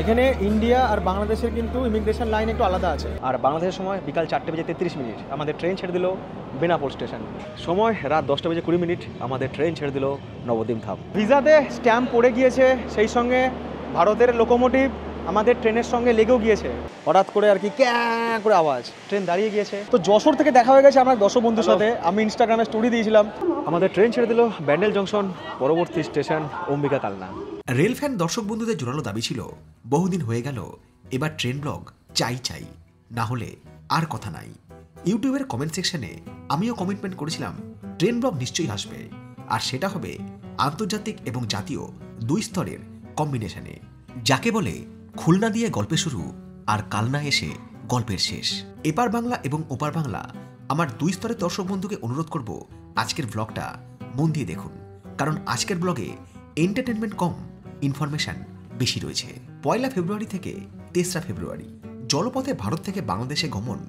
এখানে ইন্ডিয়া আর বাংলাদেশের কিন্তু ইমিগ্রেশন লাইন একটু আলাদা আছে আর বাংলাদেশের সময় বিকাল চারটে বেজে তেত্রিশ মিনিট আমাদের ট্রেন ছেড়ে দিল বেনাপুর স্টেশন সময় রাত দশটা বেজে কুড়ি মিনিট আমাদের ট্রেন ছেড়ে দিল নবদ্বীপ ধাম ভিসাতে স্ট্যাম্প পড়ে গিয়েছে সেই সঙ্গে ভারতের লোকোমোটিভ আমাদের ট্রেনের সঙ্গে লেগেও গিয়েছে হঠাৎ করে আর কি ক্যাঁ করে আওয়াজ ট্রেন দাঁড়িয়ে গিয়েছে তো যশোর থেকে দেখা হয়ে গেছে আমার দশ বন্ধুর সাথে আমি ইনস্টাগ্রামে স্টোরি দিয়েছিলাম আমাদের ট্রেন ছেড়ে দিল ব্যান্ডেল জংশন পরবর্তী station Ambika Kalna rail fan দর্শক বন্ধুদের জোরালো দাবি ছিল বহুদিন হয়ে গেল এবার ট্রেন ব্লগ চাই চাই না হলে আর কথা নাই ইউটিউবের কমেন্ট সেকশনে আমিও কমিটমেন্ট করেছিলাম ট্রেন ব্লগ নিশ্চয়ই আসবে আর সেটা হবে আন্তর্জাতিক এবং জাতীয় দুই স্তরের কম্বিনেশনে যাকে বলে খুলনা দিয়ে গল্পে শুরু আর কালনা এসে গল্পের শেষ এপার বাংলা এবং ওপার বাংলা আমার দুই স্তরের দর্শক বন্ধুকে অনুরোধ করব আজকের ব্লগটা মন দিয়ে দেখুন কারণ আজকের ব্লগে এন্টারটেনমেন্ট কম ইনফরমেশন বেশি রয়েছে পয়লা ফেব্রুয়ারি থেকে তেসরা ফেব্রুয়ারি জলপথে ভারত থেকে বাংলাদেশে গমন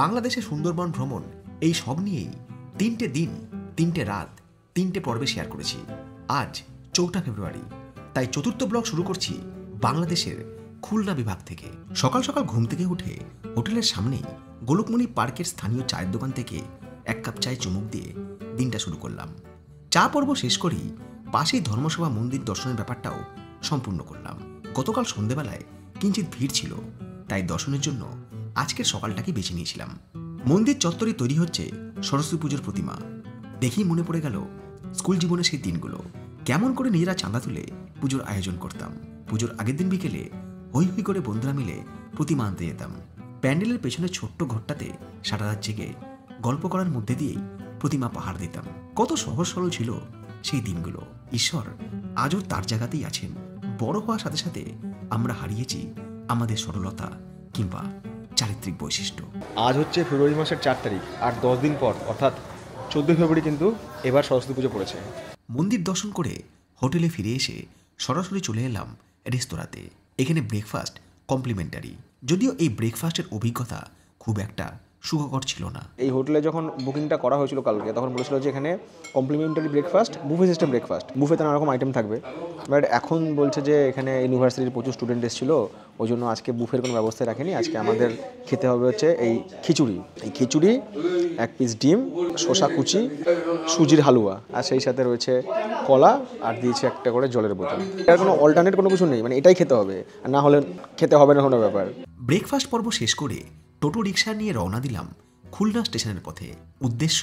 বাংলাদেশে সুন্দরবন ভ্রমণ এই সব নিয়েই তিনটে দিন তিনটে রাত তিনটে পর্বে শেয়ার করেছি আজ চৌঠা ফেব্রুয়ারি তাই চতুর্থ ব্লগ শুরু করছি বাংলাদেশের খুলনা বিভাগ থেকে সকাল সকাল ঘুম থেকে উঠে হোটেলের সামনেই গোলকমণি পার্কের স্থানীয় চায়ের দোকান থেকে এক কাপ চায় চুমুক দিয়ে দিনটা শুরু করলাম চা পর্ব শেষ করেই পাশেই ধর্মসভা মন্দির দর্শনের ব্যাপারটাও সম্পূর্ণ করলাম গতকাল সন্ধেবেলায় কিঞ্চিত ভিড় ছিল তাই দর্শনের জন্য আজকের সকালটাকে বেছে নিয়েছিলাম মন্দির চত্বরে তৈরি হচ্ছে সরস্বতী পুজোর প্রতিমা দেখেই মনে পড়ে গেল স্কুল জীবনের সেই দিনগুলো কেমন করে নিজেরা চাঁদা তুলে পুজোর আয়োজন করতাম পুজোর আগের দিন বিকেলে হই হই করে বন্ধুরা মিলে প্রতিমা আনতে যেতাম প্যান্ডেলের পেছনে ছোট্ট ঘরটাতে সারা রাত জেগে গল্প করার মধ্যে দিয়েই প্রতিমা পাহাড় দিতাম কত সহজ সরল ছিল সেই দিনগুলো ঈশ্বর আজও তার জায়গাতেই আছেন বড় হওয়ার সাথে সাথে আমরা হারিয়েছি আমাদের সরলতা কিংবা চারিত্রিক বৈশিষ্ট্য আজ হচ্ছে ফেব্রুয়ারি মাসের চার তারিখ আর দশ দিন পর অর্থাৎ চোদ্দই ফেব্রুয়ারি কিন্তু এবার সরস্বতী পুজো পড়েছে মন্দির দর্শন করে হোটেলে ফিরে এসে সরাসরি চলে এলাম রেস্তোরাঁতে এখানে ব্রেকফাস্ট কমপ্লিমেন্টারি যদিও এই ব্রেকফাস্টের অভিজ্ঞতা খুব একটা সুখকর ছিল না এই হোটেলে যখন বুকিংটা করা হয়েছিল কালকে তখন বলেছিল যে এখানে complimentary breakfast buffet system breakfast buffet নানা রকম আইটেম থাকবে বাট এখন বলছে যে এখানে ইউনিভার্সিটির প্রচুর স্টুডেন্ট এসেছিল ওই জন্য আজকে বুফের কোনো ব্যবস্থা রাখেনি আজকে আমাদের খেতে হবে হচ্ছে এই খিচুড়ি এই খিচুড়ি এক পিস ডিম শশা কুচি সুজির হালুয়া আর সেই সাথে রয়েছে কলা আর দিয়েছে একটা করে জলের বোতল এর কোনো অল্টারনেট কোনো কিছু নেই মানে এটাই খেতে হবে আর না হলে খেতে হবে না কোনো ব্যাপার ব্রেকফাস্ট পর্ব শেষ করে টোটো রিক্সা নিয়ে রওনা দিলাম খুলনা স্টেশনের পথে উদ্দেশ্য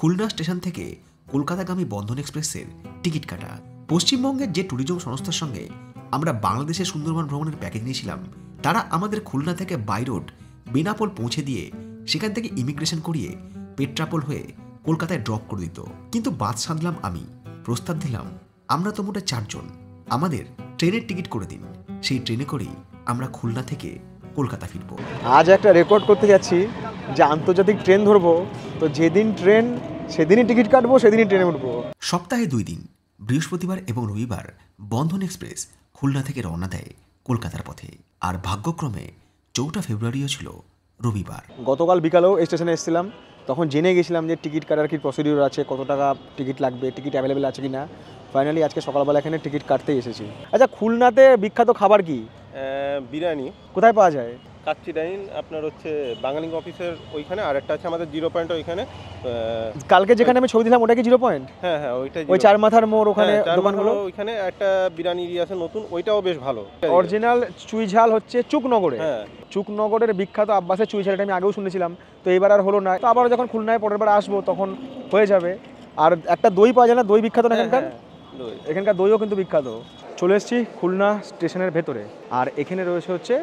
খুলনা স্টেশন থেকে কলকাতাগামী বন্ধন এক্সপ্রেসের টিকিট কাটা পশ্চিমবঙ্গের যে ট্যুরিজম সংস্থার সঙ্গে আমরা বাংলাদেশের সুন্দরবন ভ্রমণের প্যাকেজ নিয়েছিলাম তারা আমাদের খুলনা থেকে বাই রোড বেনাপোল পৌঁছে দিয়ে সেখান থেকে ইমিগ্রেশন করিয়ে পেট্রাপোল হয়ে কলকাতায় ড্রপ করে দিত কিন্তু বাদ সাধলাম আমি প্রস্তাব দিলাম আমরা তো মোটা চারজন আমাদের ট্রেনের টিকিট করে দিন সেই ট্রেনে করেই আমরা খুলনা থেকে কলকাতা ফিরব আজ একটা রেকর্ড করতে যাচ্ছি যে আন্তর্জাতিক ট্রেন ধরবো তো যেদিন ট্রেন সেদিনই টিকিট কাটবো সেদিনই ট্রেনে উঠবো সপ্তাহে দুই দিন বৃহস্পতিবার এবং রবিবার বন্ধন এক্সপ্রেস খুলনা থেকে রওনা দেয় কলকাতার পথে আর ভাগ্যক্রমে চৌঠা ফেব্রুয়ারিও ছিল রবিবার গতকাল বিকালেও স্টেশনে এসেছিলাম তখন জেনে গেছিলাম যে টিকিট কাটার কি প্রসিডিউর আছে কত টাকা টিকিট লাগবে টিকিট অ্যাভেলেবেল আছে কি না ফাইনালি আজকে সকালবেলা এখানে টিকিট কাটতে এসেছি আচ্ছা খুলনাতে বিখ্যাত খাবার কি বিরিয়ানি কোথায় পাওয়া যায় কাচ্চি ডাইন আপনার হচ্ছে বাঙালি অফিসের ওইখানে আর একটা আছে আমাদের জিরো পয়েন্ট ওইখানে কালকে যেখানে আমি ছবি দিলাম ওটা কি জিরো পয়েন্ট হ্যাঁ হ্যাঁ ওইটাই ওই চার মাথার মোড় ওখানে হ্যাঁ, দোকানগুলো ওইখানে একটা বিরিয়ানি আছে নতুন ওইটাও বেশ ভালো অরিজিনাল চুই ঝাল হচ্ছে চুকনগরে হ্যাঁ চুকনগরের বিখ্যাত আব্বাসের চুই ঝালটা আমি আগেও শুনেছিলাম তো এবার আর হলো না তো আবার যখন খুলনায় পরের বার আসবো তখন হয়ে যাবে আর একটা দই পাওয়া যায় না দই বিখ্যাত না হ্যাঁ, এখানকার হ্যাঁ, এখানকার দইও কিন্তু বিখ্যাত চলে এসেছি খুলনা স্টেশনের ভেতরে আর এখানে রয়েছে হচ্ছে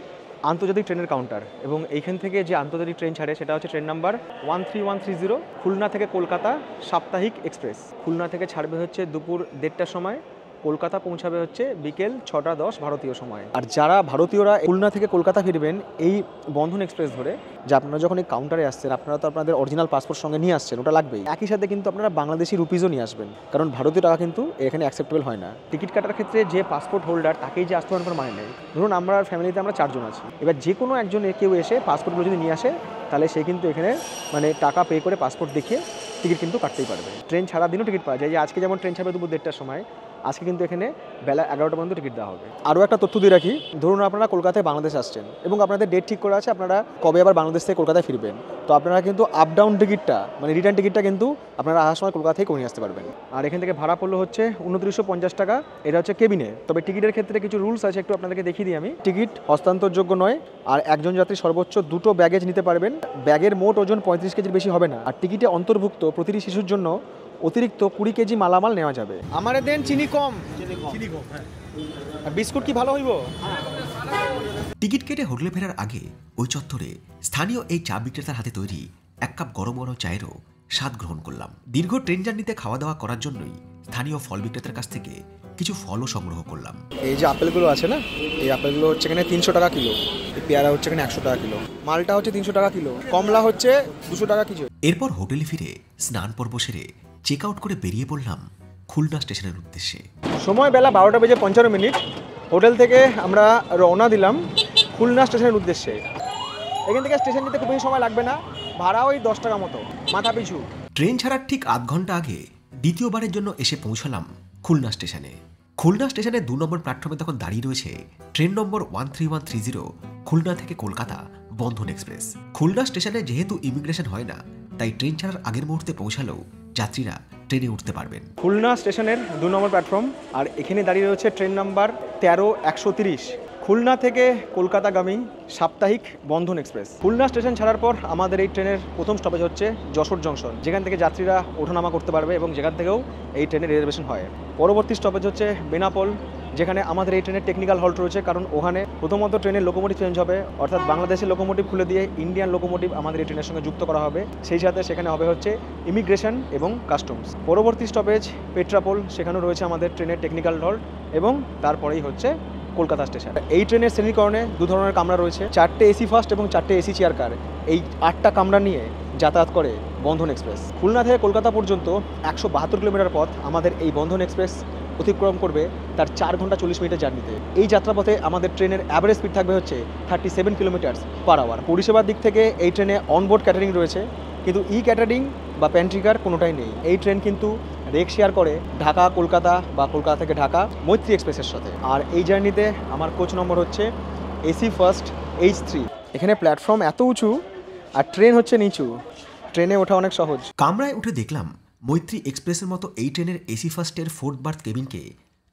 আন্তর্জাতিক ট্রেনের কাউন্টার এবং এইখান থেকে যে আন্তর্জাতিক ট্রেন ছাড়ে সেটা হচ্ছে train number one three one three zero Khulna থেকে কলকাতা সাপ্তাহিক এক্সপ্রেস খুলনা থেকে ছাড়বে হচ্ছে দুপুর দেড়টার সময় কলকাতা পৌঁছাবে হচ্ছে বিকেল ছটা দশ ভারতীয় সময় আর যারা ভারতীয়রা খুলনা থেকে কলকাতা ফিরবেন এই বন্ধন এক্সপ্রেস ধরে যে আপনারা যখন এই কাউন্টারে আসছেন আপনারা তো আপনাদের অরিজিনাল পাসপোর্ট সঙ্গে নিয়ে আসছেন ওটা লাগবেই একই সাথে কিন্তু আপনারা বাংলাদেশি রুপিজও নিয়ে আসবেন কারণ ভারতীয় টাকা কিন্তু এখানে অ্যাকসেপ্টেবল হয় না টিকিট কাটার ক্ষেত্রে যে পাসপোর্ট হোল্ডার তাকেই যে আসতে পারেন মানে নেই ধরুন আমরা ফ্যামিলিতে আমরা চারজন আছি এবার যে কোনো একজন কেউ এসে পাসপোর্টগুলো যদি নিয়ে আসে তাহলে সে কিন্তু এখানে মানে টাকা পে করে পাসপোর্ট দেখিয়ে টিকিট কিন্তু কাটতেই পারবে ট্রেন ছাড়া দিনও টিকিট পাওয়া যায় যে আজকে যেমন ট্রেন ছাড়বে দুপুর দেড়টার সময় আজকে কিন্তু এখানে বেলা এগারোটা পর্যন্ত টিকিট দেওয়া হবে আরও একটা তথ্য দিয়ে রাখি ধরুন আপনারা কলকাতায় বাংলাদেশ আসছেন এবং আপনাদের ডেট ঠিক করা আছে আপনারা কবে আবার বাংলাদেশ থেকে কলকাতায় ফিরবেন তো আপনারা কিন্তু আপ ডাউন টিকিটটা মানে রিটার্ন টিকিটটা কিন্তু আপনারা আসার সময় কলকাতা থেকে কমিয়ে আসতে পারবেন আর এখান থেকে ভাড়া পড়লো হচ্ছে উনত্রিশশো পঞ্চাশ টাকা এটা হচ্ছে কেবিনে তবে টিকিটের ক্ষেত্রে কিছু রুলস আছে একটু আপনাদেরকে দেখিয়ে দিই আমি টিকিট হস্তান্তরযোগ্য নয় আর একজন যাত্রী সর্বোচ্চ দুটো ব্যাগেজ নিতে পারবেন ব্যাগের মোট ওজন পঁয়ত্রিশ কেজির বেশি হবে না আর টিকিটে অন্তর্ভুক্ত প্রতিটি শিশুর জন্য অতিরিক্ত কুড়ি কেজি মালামাল নেওয়া যাবে আমারে দেন চিনি কম চিনি কম হ্যাঁ। বিস্কুট কি ভালো হইব টিকিট কেটে হোটেলে ফেরার আগে ওই চত্বরে স্থানীয় এই চা বিক্রেতার হাতে তৈরি এক কাপ গরম গরম চায়েরও স্বাদ গ্রহণ করলাম দীর্ঘ ট্রেন জার্নিতে খাওয়া দাওয়া করার জন্যই স্থানীয় ফল বিক্রেতার কাছ থেকে কিছু ফলও সংগ্রহ করলাম এই যে আপেলগুলো আছে না এই আপেলগুলো হচ্ছে এখানে তিনশো টাকা কিলো পেয়ারা হচ্ছে এখানে একশো টাকা কিলো মালটা হচ্ছে তিনশো টাকা কিলো কমলা হচ্ছে দুশো টাকা কিলো এরপর হোটেলে ফিরে স্নান পর্ব সেরে চেক আউট করে বেরিয়ে পড়লাম খুলনা স্টেশনের উদ্দেশ্যে সময় বেলা বারোটা বেজে পঞ্চান্ন মিনিট হোটেল থেকে আমরা রওনা দিলাম খুলনা স্টেশনের উদ্দেশ্যে এখান থেকে স্টেশন যেতে খুব বেশি সময় লাগবে না ভাড়া ওই দশ টাকা মতো মাথা পিছু ট্রেন ছাড়ার ঠিক আধ ঘন্টা আগে দ্বিতীয়বারের জন্য এসে পৌঁছলাম খুলনা স্টেশনে খুলনা স্টেশনে দু নম্বর প্ল্যাটফর্মে তখন দাঁড়িয়ে রয়েছে train number one three one three zero Khulna থেকে কলকাতা বন্ধন এক্সপ্রেস খুলনা স্টেশনে যেহেতু ইমিগ্রেশন হয় না তাই ট্রেন ছাড়ার আগের মুহূর্তে পৌঁছালেও যাত্রীরা ট্রেনে উঠতে পারবেন খুলনা স্টেশনের দু নম্বর প্ল্যাটফর্ম আর এখানে দাঁড়িয়ে রয়েছে ট্রেন নাম্বার তেরো একশো তিরিশ খুলনা থেকে কলকাতাগামী সাপ্তাহিক বন্ধন এক্সপ্রেস খুলনা স্টেশন ছাড়ার পর আমাদের এই ট্রেনের প্রথম স্টপেজ হচ্ছে যশোর জংশন যেখান থেকে যাত্রীরা ওঠানামা করতে পারবে এবং যেখান থেকেও এই ট্রেনের রিজার্ভেশন হয় পরবর্তী স্টপেজ হচ্ছে বেনাপল যেখানে আমাদের এই ট্রেনের টেকনিক্যাল হল্ট রয়েছে কারণ ওখানে প্রথমত ট্রেনের লোকোমোটিভ চেঞ্জ হবে অর্থাৎ বাংলাদেশের লোকোমোটিভ খুলে দিয়ে ইন্ডিয়ান লোকোমোটিভ আমাদের এই ট্রেনের সঙ্গে যুক্ত করা হবে সেই সাথে সেখানে হবে হচ্ছে ইমিগ্রেশন এবং কাস্টমস পরবর্তী স্টপেজ পেট্রাপোল সেখানেও রয়েছে আমাদের ট্রেনের টেকনিক্যাল হল্ট এবং তারপরেই হচ্ছে কলকাতা স্টেশন এই ট্রেনের শ্রেণীকরণে দু ধরনের কামরা রয়েছে চারটে এসি ফার্স্ট এবং চারটে এসি চেয়ার কার এই আটটা কামরা নিয়ে যাতায়াত করে বন্ধন এক্সপ্রেস খুলনা থেকে কলকাতা পর্যন্ত একশো বাহাত্তর কিলোমিটার পথ আমাদের এই বন্ধন এক্সপ্রেস অতিক্রম করবে তার চার ঘন্টা চল্লিশ মিনিটের জার্নিতে এই যাত্রাপথে আমাদের ট্রেনের অ্যাভারেজ স্পিড থাকবে হচ্ছে thirty seven kilometres per hour পরিষেবার দিক থেকে এই ট্রেনে অনবোর্ড ক্যাটারিং রয়েছে কিন্তু ই ক্যাটারিং বা প্যান্ট্রিকার কোনোটাই নেই এই ট্রেন কিন্তু রেক শেয়ার করে ঢাকা কলকাতা বা কলকাতা থেকে ঢাকা মৈত্রী এক্সপ্রেসের সাথে আর এই জার্নিতে আমার কোচ নম্বর হচ্ছে এসি ফার্স্ট এইচ থ্রি এখানে প্ল্যাটফর্ম এত উঁচু আর ট্রেন হচ্ছে নিচু ট্রেনে ওঠা অনেক সহজ কামরায় উঠে দেখলাম মৈত্রী এক্সপ্রেসের মতো এই ট্রেনের এসি ফার্স্টের ফোর্থ বার্থ কেবিনকে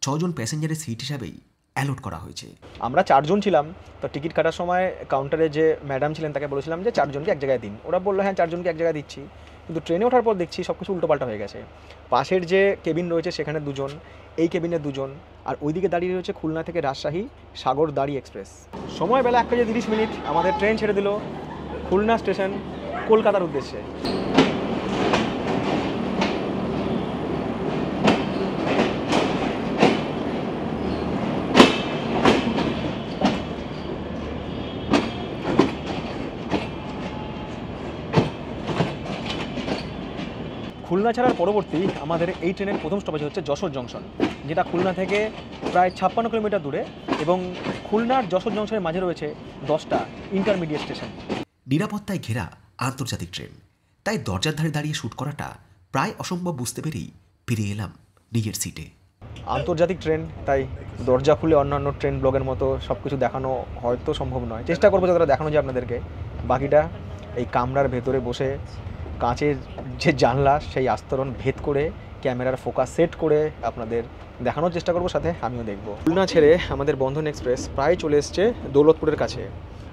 ছজন প্যাসেঞ্জারের সিট হিসাবেই অ্যালোট করা হয়েছে আমরা চারজন ছিলাম তো টিকিট কাটার সময় কাউন্টারে যে ম্যাডাম ছিলেন তাকে বলেছিলাম যে চারজনকে এক জায়গায় দিন ওরা বললো হ্যাঁ চারজনকে এক জায়গায় দিচ্ছি কিন্তু ট্রেনে ওঠার পর দেখছি সব কিছু উল্টোপাল্টা হয়ে গেছে পাশের যে কেবিন রয়েছে সেখানে দুজন এই কেবিনে দুজন আর ওইদিকে দাঁড়িয়ে রয়েছে খুলনা থেকে রাজশাহী সাগর দাঁড়ি এক্সপ্রেস সময় বেলা একটা যে তিরিশ মিনিট আমাদের ট্রেন ছেড়ে দিল খুলনা স্টেশন কলকাতার উদ্দেশ্যে খুলনা ছাড়ার পরবর্তী আমাদের এই ট্রেনের প্রথম স্টপেজ হচ্ছে যশোর জংশন যেটা খুলনা থেকে প্রায় ছাপ্পান্ন কিলোমিটার দূরে এবং খুলনার যশোর জংশনের মাঝে রয়েছে দশটা ইন্টারমিডিয়েট স্টেশন নিরাপত্তায় ঘেরা আন্তর্জাতিক ট্রেন তাই দরজার ধারে দাঁড়িয়ে শ্যুট করাটা প্রায় অসম্ভব বুঝতে পেরেই ফিরে এলাম নিজের সিটে আন্তর্জাতিক ট্রেন তাই দরজা খুলে অন্যান্য ট্রেন ব্লগের মতো সব কিছু দেখানো হয়তো সম্ভব নয় চেষ্টা করবো যাতে দেখানো যায় আপনাদেরকে বাকিটা এই কামরার ভেতরে বসে কাঁচের যে জানলা সেই আস্তরণ ভেদ করে ক্যামেরার ফোকাস সেট করে আপনাদের দেখানোর চেষ্টা করব সাথে আমিও দেখব খুলনা ছেড়ে আমাদের বন্ধন এক্সপ্রেস প্রায় চলে এসছে দৌলতপুরের কাছে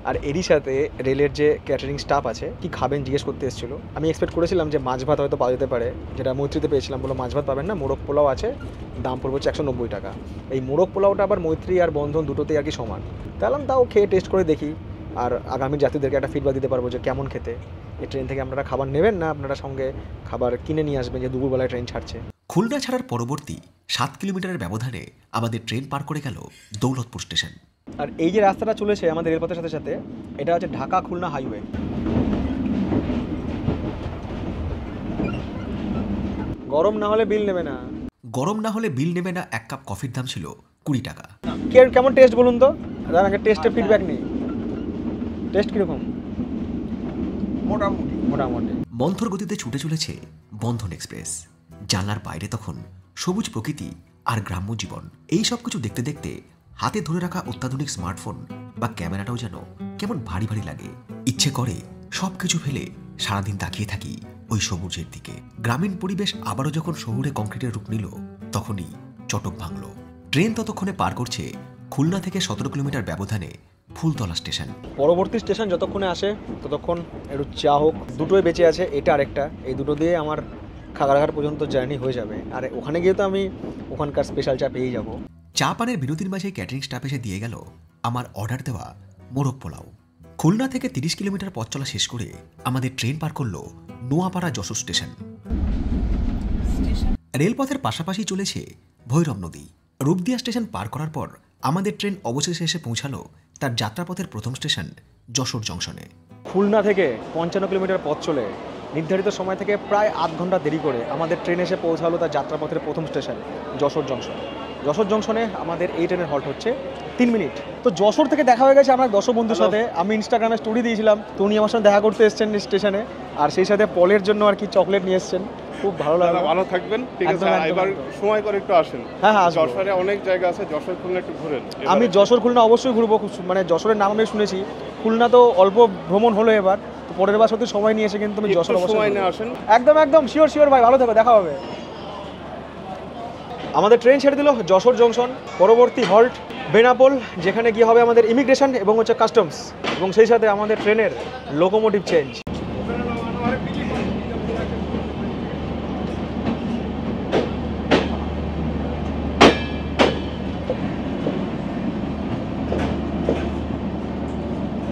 আর এরই সাথে রেলের যে ক্যাটারিং স্টাফ আছে কি খাবেন জিজ্ঞেস করতে এসেছিলো আমি এক্সপেক্ট করেছিলাম যে মাছ ভাত হয়তো পাওয়া যেতে পারে যেটা মৈত্রীতে পেয়েছিলাম বলো মাছ ভাত পাবেন না মোরগ পোলাও আছে দাম পড়বে হচ্ছে একশো নব্বই টাকা এই মোরগ পোলাওটা আবার মৈত্রী আর বন্ধন দুটোতেই আর কি সমান তাহলে তাও খেয়ে টেস্ট করে দেখি আর আগামী যাত্রীদেরকে একটা ফিডব্যাক দিতে পারবো যে কেমন খেতে এই ট্রেন থেকে আপনারা খাবার নেবেন না আপনারা সঙ্গে খাবার কিনে নিয়ে আসবেন যে দুপুরবেলায় ট্রেন ছাড়ছে খুলনা ছাড়ার পরবর্তী সাত কিলোমিটারের ব্যবধানে আমাদের ট্রেন পার করে গেল দৌলতপুর স্টেশন আর এই যে রাস্তাটা চলেছে আমাদের রেলপথের সাথে সাথে এটা হচ্ছে ঢাকা খুলনা হাইওয়ে গরম না হলে বিল নেবে না গরম না হলে বিল নেবে না এক কাপ কফির দাম ছিল কুড়ি টাকা কেমন টেস্ট বলুন তো দাদা আগে টেস্টের ফিডব্যাক নেই টেস্ট কীরকম মোটামুটি মোটামুটি মন্থর গতিতে ছুটে চলেছে বন্ধন এক্সপ্রেস জানলার বাইরে তখন সবুজ প্রকৃতি আর গ্রাম্য জীবন এই সব কিছু দেখতে দেখতে হাতে ধরে রাখা অত্যাধুনিক স্মার্টফোন বা ক্যামেরাটাও যেন কেমন ভারী ভারী লাগে ইচ্ছে করে সব কিছু ফেলে সারাদিন তাকিয়ে থাকি ওই সবুজের দিকে গ্রামীণ পরিবেশ আবারও যখন শহুরে কংক্রিটের রূপ নিল তখনই চটক ভাঙল ট্রেন ততক্ষণে পার করছে খুলনা থেকে সতেরো কিলোমিটার ব্যবধানে ফুলতলা স্টেশন পরবর্তী স্টেশন যতক্ষণে আসে ততক্ষণ একটু চা হোক দুটোই বেঁচে আছে এটা আরেকটা এই দুটো দিয়ে আমার খাগড়াঘাট পর্যন্ত জার্নি হয়ে যাবে আর ওখানে গিয়ে তো আমি ওখানকার স্পেশাল চা পেয়েই যাব চা পানের বিরতির মাঝে ক্যাটারিং স্টাফ এসে দিয়ে গেল আমার অর্ডার দেওয়া মোরগ পোলাও খুলনা থেকে তিরিশ কিলোমিটার পথ চলা শেষ করে আমাদের ট্রেন পার করল নোয়াপাড়া যশোর স্টেশন রেলপথের পাশাপাশি চলেছে ভৈরব নদী রূপদিয়া স্টেশন পার করার পর আমাদের ট্রেন অবশেষে এসে পৌঁছালো তার যাত্রাপথের প্রথম স্টেশন যশোর জংশনে খুলনা থেকে পঞ্চান্ন কিলোমিটার পথ চলে নির্ধারিত সময় থেকে প্রায় আধ ঘন্টা দেরি করে আমাদের ট্রেন এসে পৌঁছালো তার যাত্রাপথের প্রথম স্টেশন যশোর জংশন যশোর জংশনে আমাদের এই ট্রেনের হল্ট হচ্ছে তিন মিনিট তো যশোর থেকে দেখা হয়ে গেছে আমার দশ বন্ধুর সাথে আমি ইনস্টাগ্রামে স্টোরি দিয়েছিলাম তো উনি আমার সাথে দেখা করতে এসছেন স্টেশনে আর সেই সাথে পলের জন্য আর কি চকলেট নিয়ে এসছেন খুব ভালো লাগলো ভালো থাকবেন ঠিক আছে এবার সময় করে একটু আসেন হ্যাঁ হ্যাঁ যশোরে অনেক জায়গা আছে যশোর খুলনা একটু ঘুরেন আমি যশোর খুলনা অবশ্যই ঘুরবো মানে যশোরের নাম আমি শুনেছি খুলনা তো অল্প ভ্রমণ হলো এবার পরের বার সত্যি সময় নিয়ে এসে কিন্তু তুমি যশোর সময় নিয়ে আসেন একদম একদম শিওর শিওর ভাই ভালো থেকো দেখা হবে আমাদের ট্রেন ছেড়ে দিল যশোর জংশন পরবর্তী হল্ট বেনাপোল যেখানে গিয়ে হবে আমাদের ইমিগ্রেশন এবং হচ্ছে কাস্টমস এবং সেই সাথে আমাদের ট্রেনের লোকোমোটিভ চেঞ্জ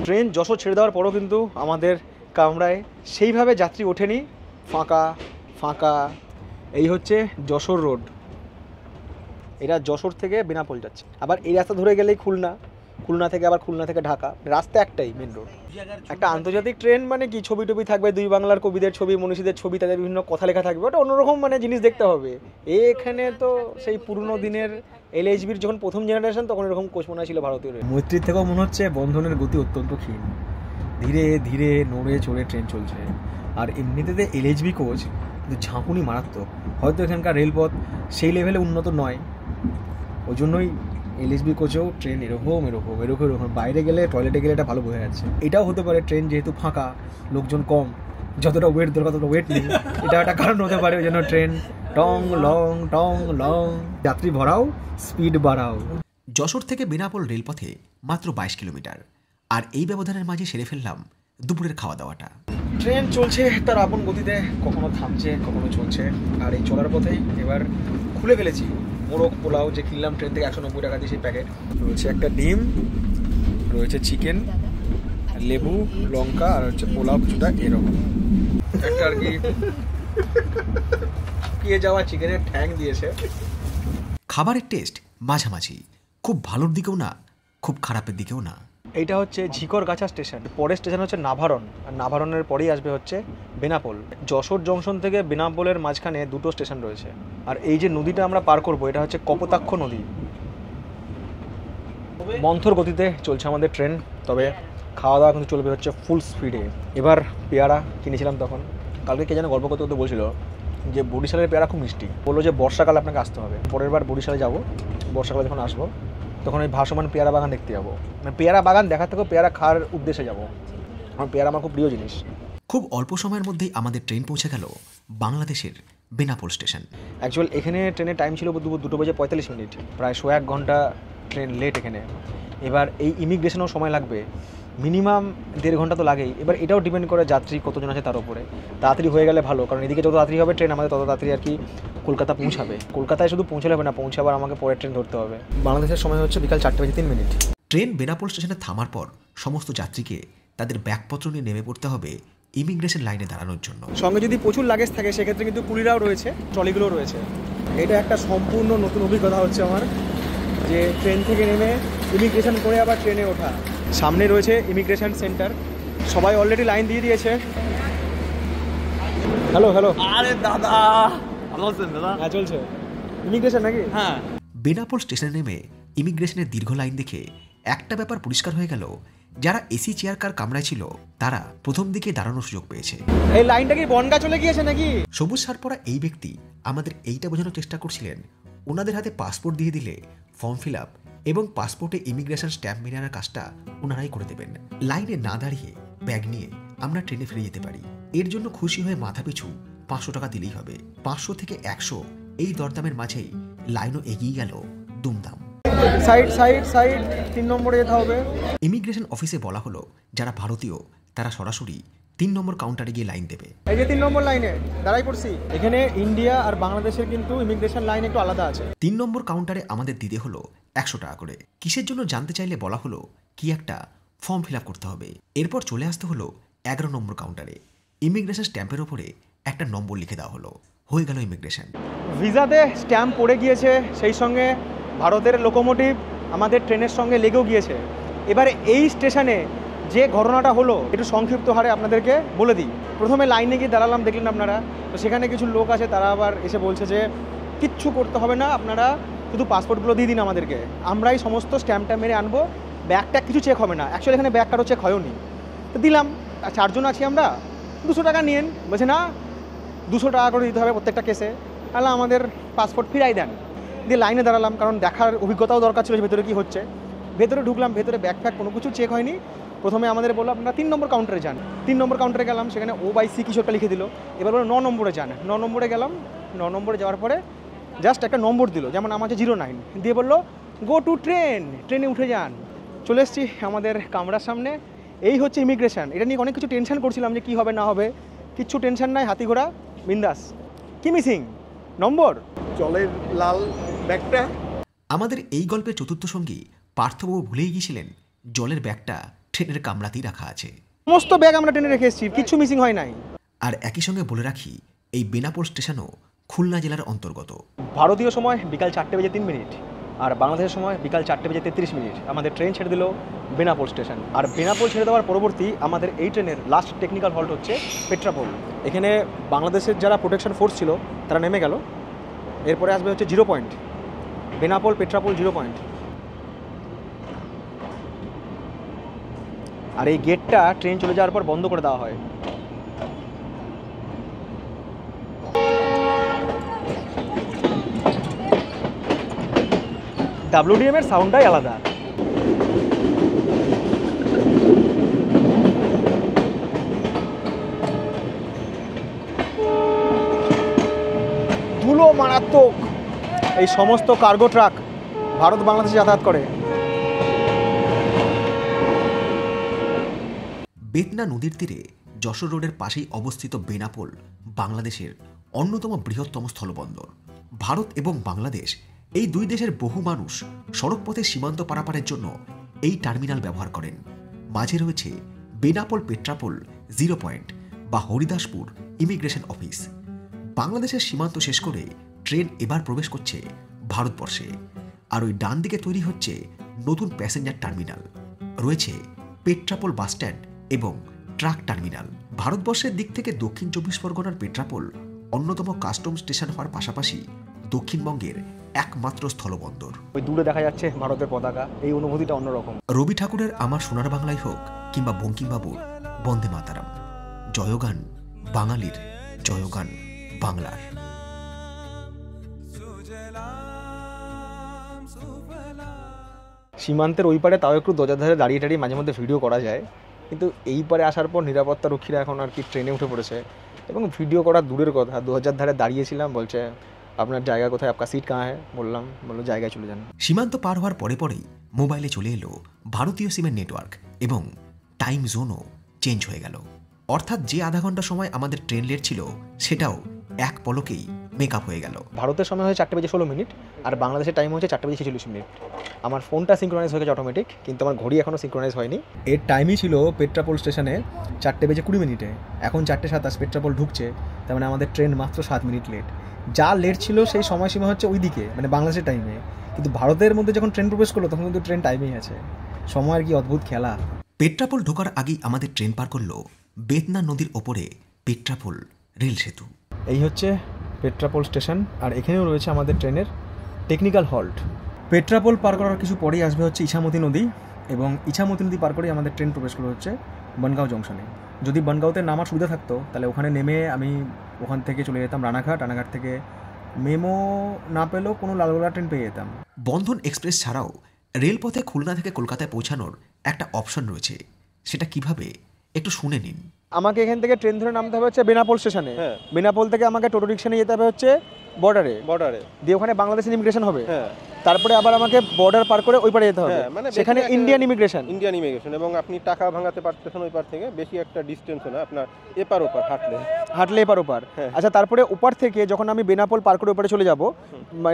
ট্রেন যশোর ছেড়ে দেওয়ার পরও কিন্তু আমাদের কামরায় সেইভাবে যাত্রী ওঠেনি ফাঁকা ফাঁকা এই হচ্ছে যশোর রোড এরা যশোর থেকে বেনাপোল যাচ্ছে আবার এই রাস্তা ধরে গেলেই খুলনা খুলনা থেকে আবার খুলনা থেকে ঢাকা রাস্তা একটাই মেন রোড একটা আন্তর্জাতিক ট্রেন মানে কি ছবি টবি থাকবে দুই বাংলার কবিদের ছবি মনীষীদের ছবি তাদের বিভিন্ন কথা লেখা থাকবে ওটা অন্যরকম মানে জিনিস দেখতে হবে এখানে তো সেই পুরনো দিনের এলএইচবির যখন প্রথম জেনারেশন তখন এরকম কোচ মনে ছিল ভারতীয় মৈত্রীর থেকেও মনে হচ্ছে বন্ধনের গতি অত্যন্ত ক্ষীণ ধীরে ধীরে নড়ে চড়ে ট্রেন চলছে আর এমনিতে এলএইচবি কোচ কিন্তু ঝাঁকুনি মারাত্মক হয়তো এখানকার রেলপথ সেই লেভেলে উন্নত নয় ওই জন্যই এলএইচবি কোচেও ট্রেন এরকম এরকম এরকম এরকম বাইরে গেলে টয়লেটে গেলে এটা ভালো বোঝা যাচ্ছে এটাও হতে পারে ট্রেন যেহেতু ফাঁকা লোকজন কম যতটা ওয়েট দরকার ততটা ওয়েট নেই এটা একটা কারণ হতে পারে ওই জন্য ট্রেন টং লং টং লং যাত্রী ভরাও স্পিড বাড়াও যশোর থেকে বেনাপোল রেলপথে মাত্র বাইশ কিলোমিটার আর এই ব্যবধানের মাঝে সেরে ফেললাম দুপুরের খাওয়া দাওয়াটা ট্রেন চলছে তার আপন গতিতে কখনো থামছে কখনো চলছে আর এই চলার পথে এবার খুলে ফেলেছি মোরগ পোলাও যে কিনলাম ট্রেন থেকে একশো নব্বই টাকা দিয়ে সেই প্যাকেট রয়েছে একটা ডিম রয়েছে চিকেন লেবু লঙ্কা আর হচ্ছে পোলাও কিছুটা এরকম একটা আর কি শুকিয়ে যাওয়া চিকেনের ঠ্যাং দিয়েছে খাবারের টেস্ট মাঝামাঝি খুব ভালোর দিকেও না খুব খারাপের দিকেও না এটা হচ্ছে ঝিকর গাছা স্টেশন পরের স্টেশন হচ্ছে নাভারন আর নাভারনের পরেই আসবে হচ্ছে বেনাপোল যশোর জংশন থেকে বেনাপোলের মাঝখানে দুটো স্টেশন রয়েছে আর এই যে নদীটা আমরা পার করবো এটা হচ্ছে কপতাক্ষ নদী মন্থর গতিতে চলছে আমাদের ট্রেন তবে খাওয়া দাওয়া কিন্তু চলবে হচ্ছে ফুল স্পিডে এবার পেয়ারা কিনেছিলাম তখন কালকে কে যেন গল্প করতে করতে বলছিল যে বরিশালের পেয়ারা খুব মিষ্টি বললো যে বর্ষাকালে আপনাকে আসতে হবে পরের বার বরিশালে যাবো বর্ষাকালে যখন আসবো তখন ওই ভাসমান পেয়ারা বাগান দেখতে যাবো মানে পেয়ারা বাগান দেখার থেকেও পেয়ারা খাওয়ার উদ্দেশ্যে যাবো আমার পেয়ারা আমার খুব প্রিয় জিনিস খুব অল্প সময়ের মধ্যেই আমাদের ট্রেন পৌঁছে গেল বাংলাদেশের বেনাপোল স্টেশন অ্যাকচুয়াল এখানে ট্রেনের টাইম ছিল দুপুর দুটো বাজে পঁয়তাল্লিশ মিনিট প্রায় শো এক ঘন্টা ট্রেন লেট এখানে এবার এই ইমিগ্রেশনেও সময় লাগবে মিনিমাম দেড় ঘন্টা তো লাগেই এবার এটাও ডিপেন্ড করে যাত্রী কতজন আছে তার উপরে তাড়াতাড়ি হয়ে গেলে ভালো কারণ এদিকে যত তাড়াতাড়ি হবে ট্রেন আমাদের তত তাড়াতাড়ি আর কি কলকাতা পৌঁছাবে কলকাতায় শুধু পৌঁছালে হবে না পৌঁছাবার আমাকে পরের ট্রেন ধরতে হবে বাংলাদেশের সময় হচ্ছে বিকাল চারটে বাজে তিন মিনিট ট্রেন বেনাপোল স্টেশনে থামার পর সমস্ত যাত্রীকে তাদের ব্যাগপত্র নিয়ে নেমে পড়তে হবে ইমিগ্রেশন লাইনে দাঁড়ানোর জন্য সঙ্গে যদি প্রচুর লাগেজ থাকে সেক্ষেত্রে কিন্তু কুলিরাও রয়েছে ট্রলিগুলো রয়েছে এটা একটা সম্পূর্ণ নতুন অভিজ্ঞতা হচ্ছে আমার যে ট্রেন থেকে নেমে ইমিগ্রেশন করে আবার ট্রেনে ওঠা সামনে রয়েছে ইমিগ্রেশন সেন্টার সবাই অলরেডি লাইন দিয়ে দিয়েছে হ্যালো হ্যালো আরে দাদা ভালো আছেন দাদা হ্যাঁ চলছে ইমিগ্রেশন নাকি হ্যাঁ বেনাপুর স্টেশনে নেমে ইমিগ্রেশনের দীর্ঘ লাইন দেখে একটা ব্যাপার পরিষ্কার হয়ে গেল যারা এসি চেয়ার কার কামরায় ছিল তারা প্রথম দিকে দাঁড়ানোর সুযোগ পেয়েছে এই লাইনটা কি বনগা চলে গিয়েছে নাকি সবুজ সার পড়া এই ব্যক্তি আমাদের এইটা বোঝানোর চেষ্টা করছিলেন ওনাদের হাতে পাসপোর্ট দিয়ে দিলে ফর্ম ফিল আপ এবং পাসপোর্টে ইমিগ্রেশন স্ট্যাম্প মেরানোর কাজটা ওনারাই করে দেবেন লাইনে না দাঁড়িয়ে ব্যাগ নিয়ে আমরা ট্রেনে ফিরে যেতে পারি এর জন্য খুশি হয়ে মাথা পিছু পাঁচশো টাকা দিলেই হবে পাঁচশো থেকে একশো এই দরদামের মাঝেই লাইনও এগিয়ে গেল দুমদাম সাইড সাইড সাইড তিন নম্বরে যেতে হবে ইমিগ্রেশন অফিসে বলা হলো যারা ভারতীয় তারা সরাসরি তিন নম্বর কাউন্টারে গিয়ে লাইন দেবে এই যে তিন নম্বর লাইনে দাঁড়াই পড়ছি এখানে ইন্ডিয়া আর বাংলাদেশের কিন্তু ইমিগ্রেশন লাইন একটু আলাদা আছে তিন নম্বর কাউন্টারে আমাদের দিতে হলো একশো টাকা করে কিসের জন্য জানতে চাইলে বলা হলো কি একটা ফর্ম ফিল করতে হবে এরপর চলে আসতে হলো এগারো নম্বর কাউন্টারে ইমিগ্রেশন স্ট্যাম্পের ওপরে একটা নম্বর লিখে দেওয়া হলো হয়ে গেল ইমিগ্রেশন ভিসাতে স্ট্যাম্প পড়ে গিয়েছে সেই সঙ্গে ভারতের লোকোমোটিভ আমাদের ট্রেনের সঙ্গে লেগেও গিয়েছে এবারে এই স্টেশনে যে ঘটনাটা হলো একটু সংক্ষিপ্ত হারে আপনাদেরকে বলে দিই প্রথমে লাইনে গিয়ে দাঁড়ালাম দেখলেন আপনারা তো সেখানে কিছু লোক আছে তারা আবার এসে বলছে যে কিচ্ছু করতে হবে না আপনারা শুধু পাসপোর্টগুলো দিয়ে দিন আমাদেরকে আমরাই সমস্ত স্ট্যাম্পটা মেরে আনবো ব্যাগটা কিছু চেক হবে না অ্যাকচুয়ালি এখানে ব্যাগ কারো চেক নি তো দিলাম চারজন আছি আমরা দুশো টাকা নিয়েন বলছে না দুশো টাকা করে দিতে হবে প্রত্যেকটা কেসে তাহলে আমাদের পাসপোর্ট ফিরাই দেন দিয়ে লাইনে দাঁড়ালাম কারণ দেখার অভিজ্ঞতাও দরকার ছিল ভেতরে কী হচ্ছে ভেতরে ঢুকলাম ভেতরে ব্যাগ ফ্যাগ কোনো কিছু চেক হয়নি প্রথমে আমাদের বললো আপনারা তিন নম্বর কাউন্টারে যান তিন নম্বর কাউন্টারে গেলাম সেখানে ও বাই সি কিছু একটা লিখে দিল এবার বললো ন নম্বরে যান ন নম্বরে গেলাম ন নম্বরে যাওয়ার পরে জাস্ট একটা নম্বর দিল যেমন আমার জিরো নাইন দিয়ে বললো গো টু ট্রেন ট্রেনে উঠে যান চলে এসছি আমাদের কামরার সামনে এই হচ্ছে ইমিগ্রেশন এটা নিয়ে অনেক কিছু টেনশন করছিলাম যে কী হবে না হবে কিচ্ছু টেনশন নাই হাতি ঘোড়া বিন্দাস কি মিসিং নম্বর জলের লাল ব্যাগটা আমাদের এই গল্পের চতুর্থ সঙ্গী পার্থবাবু ভুলেই গিয়েছিলেন জলের ব্যাগটা ট্রেনের কামরাতেই রাখা আছে সমস্ত ব্যাগ আমরা ট্রেনে রেখে এসেছি কিছু মিসিং হয় নাই আর একই সঙ্গে বলে রাখি এই বেনাপোল স্টেশনও খুলনা জেলার অন্তর্গত ভারতীয় সময় বিকাল চারটে বেজে তিন মিনিট আর বাংলাদেশের সময় বিকাল চারটে বেজে তেত্রিশ মিনিট আমাদের ট্রেন ছেড়ে দিল বেনাপোল স্টেশন আর বেনাপোল ছেড়ে দেওয়ার পরবর্তী আমাদের এই ট্রেনের লাস্ট টেকনিক্যাল হল্ট হচ্ছে পেট্রাপোল এখানে বাংলাদেশের যারা প্রোটেকশন ফোর্স ছিল তারা নেমে গেল এরপরে আসবে হচ্ছে zero point Benapole Petrapole zero point আর এই গেটটা ট্রেন চলে যাওয়ার পর বন্ধ করে দেওয়া হয় ডাব্লিউডিএম এর সাউন্ডটাই আলাদা মারাত্মক এই সমস্ত কার্গো ট্রাক ভারত বাংলাদেশে যাতায়াত করে বেদনা নদীর তীরে যশোর রোডের পাশেই অবস্থিত বেনাপোল বাংলাদেশের অন্যতম বৃহত্তম স্থলবন্দর ভারত এবং বাংলাদেশ এই দুই দেশের বহু মানুষ সড়কপথে সীমান্ত পারাপারের জন্য এই টার্মিনাল ব্যবহার করেন মাঝে রয়েছে বেনাপোল পেট্রাপোল জিরো পয়েন্ট বা হরিদাসপুর ইমিগ্রেশন অফিস বাংলাদেশের সীমান্ত শেষ করে ট্রেন এবার প্রবেশ করছে ভারতবর্ষে আর ওই ডান দিকে তৈরি হচ্ছে নতুন প্যাসেঞ্জার টার্মিনাল রয়েছে পেট্রাপোল বাসস্ট্যান্ড এবং ট্রাক টার্মিনাল ভারতবর্ষের দিক থেকে দক্ষিণ চব্বিশ পরগনার পেট্রাপোল অন্যতম কাস্টম স্টেশন হওয়ার পাশাপাশি দক্ষিণবঙ্গের একমাত্র স্থলবন্দর ওই দূরে দেখা যাচ্ছে ভারতের পতাকা এই অনুভূতিটা অন্যরকম রবি ঠাকুরের আমার সোনার বাংলায় হোক কিংবা বঙ্কিমবাবুর বন্দে মাতারাম জয়গান বাঙালির জয়গান বাংলার সীমান্তের ওই পারে তাও একটু দরজার ধারে দাঁড়িয়ে দাঁড়িয়ে মাঝে মধ্যে ভিডিও করা যায় কিন্তু এইবারে আসার পর নিরাপত্তা রক্ষীরা এখন আর কি ট্রেনে উঠে পড়েছে এবং ভিডিও করা দূরের কথা দু হাজার ধারে দাঁড়িয়েছিলাম বলছে আপনার জায়গা কোথায় আপনার সিট কাঁ হ্যাঁ বললাম বললো জায়গায় চলে যান সীমান্ত পার হওয়ার পরে পরেই মোবাইলে চলে এলো ভারতীয় সিমের নেটওয়ার্ক এবং টাইম জোনও চেঞ্জ হয়ে গেল অর্থাৎ যে আধা ঘন্টা সময় আমাদের ট্রেন লেট ছিল সেটাও এক পলকেই মেকআপ হয়ে গেল ভারতের সময় হয়েছে চারটে বেজে ষোলো মিনিট আর বাংলাদেশের টাইম হচ্ছে চারটে বেজে ছেচল্লিশ মিনিট আমার ফোনটা সিঙ্ক্রোনাইজ হয়ে গেছে অটোমেটিক কিন্তু আমার ঘড়ি এখনও সিঙ্ক্রোনাইজ হয়নি এর টাইমই ছিল পেট্রাপোল স্টেশনে চারটে বেজে কুড়ি মিনিটে এখন চারটে সাতাশ পেট্রাপোল ঢুকছে তার মানে আমাদের ট্রেন মাত্র সাত মিনিট লেট যা লেট ছিল সেই সময়সীমা হচ্ছে ওইদিকে মানে বাংলাদেশের টাইমে কিন্তু ভারতের মধ্যে যখন ট্রেন প্রবেশ করলো তখন কিন্তু ট্রেন টাইমেই আছে সময়ের কি অদ্ভুত খেলা পেট্রাপোল ঢোকার আগেই আমাদের ট্রেন পার করলো বেদনা নদীর ওপরে পেট্রাপোল রেল সেতু এই হচ্ছে পেট্রাপোল স্টেশন আর এখানেও রয়েছে আমাদের ট্রেনের টেকনিক্যাল হল্ট পেট্রাপোল পার করার কিছু পরেই আসবে হচ্ছে ইছামতি নদী এবং ইছামতি নদী পার করেই আমাদের ট্রেন প্রবেশ করে হচ্ছে বনগাঁও জংশনে যদি বনগাঁওতে নামার সুবিধা থাকতো তাহলে ওখানে নেমে আমি ওখান থেকে চলে যেতাম রানাঘাট রানাঘাট থেকে মেমো না পেলেও কোনো লালগোলা ট্রেন পেয়ে যেতাম বন্ধন এক্সপ্রেস ছাড়াও রেলপথে খুলনা থেকে কলকাতায় পৌঁছানোর একটা অপশন রয়েছে সেটা কিভাবে একটু শুনে নিন আমাকে এখান থেকে ট্রেন ধরে নামতে হবে হচ্ছে বেনাপোল স্টেশনে হ্যাঁ। বেনাপোল থেকে আমাকে টোটো রিক্সা নিয়ে যেতে হবে হচ্ছে বর্ডারে বর্ডারে দিয়ে ওখানে বাংলাদেশের ইমিগ্রেশন হবে হ্যাঁ। তারপরে আবার আমাকে বর্ডার পার করে ওই পারে যেতে হবে হ্যাঁ, মানে সেখানে ইন্ডিয়ান ইমিগ্রেশন ইন্ডিয়ান ইমিগ্রেশন এবং আপনি টাকা ভাঙাতে পারতেছেন ওই পার থেকে বেশি একটা ডিস্টেন্স না আপনার এপার ওপার হাঁটলে হাঁটলে এপার ওপার আচ্ছা তারপরে ওপার থেকে যখন আমি বেনাপোল পার করে ওপারে চলে যাব